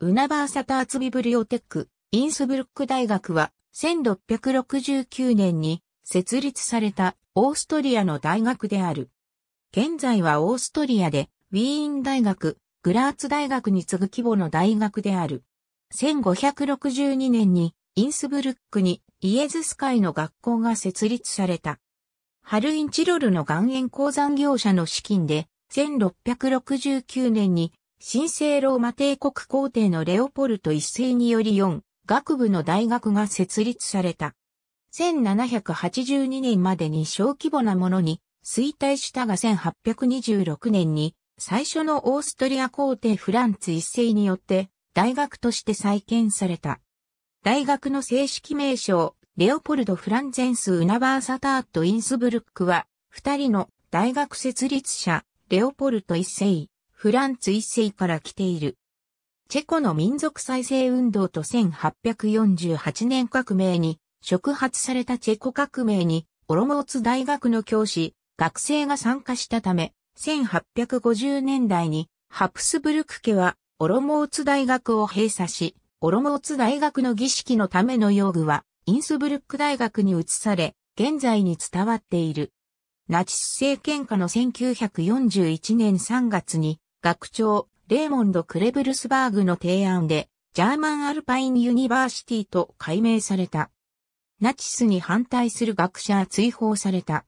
ウナバーサターツビブリオテック、インスブルック大学は、1669年に設立されたオーストリアの大学である。現在はオーストリアで、ウィーン大学、グラーツ大学に次ぐ規模の大学である。1562年に、インスブルックにイエズス会の学校が設立された。ハルインチロルの岩塩鉱山業者の資金で、1669年に神聖ローマ帝国皇帝のレオポルト一世により4学部の大学が設立された。1782年までに小規模なものに衰退したが1826年に最初のオーストリア皇帝フランツ一世によって大学として再建された。大学の正式名称、レオポルド・フランゼンス・ウナバーサタート・インスブルックは、二人の大学設立者、レオポルト一世、フランツ一世から来ている。チェコの民族再生運動と1848年革命に触発されたチェコ革命にオロモーツ大学の教師、学生が参加したため、1850年代にハプスブルク家はオロモーツ大学を閉鎖し、オロモーツ大学の儀式のための用具はインスブルック大学に移され、現在に伝わっている。ナチス政権下の1941年3月に学長、レーモンド・クレブルスバーグの提案で、ジャーマン・アルパイン・ユニバーシティと改名された。ナチスに反対する学者は追放された。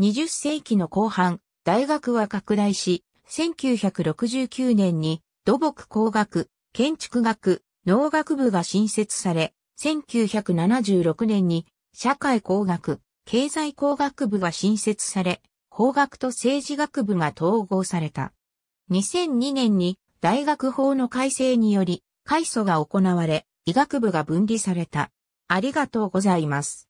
20世紀の後半、大学は拡大し、1969年に土木工学、建築学、農学部が新設され、1976年に社会工学、経済工学部が新設され、工学と政治学部が統合された。2002年に大学法の改正により、改祖が行われ、医学部が分離された。ありがとうございます。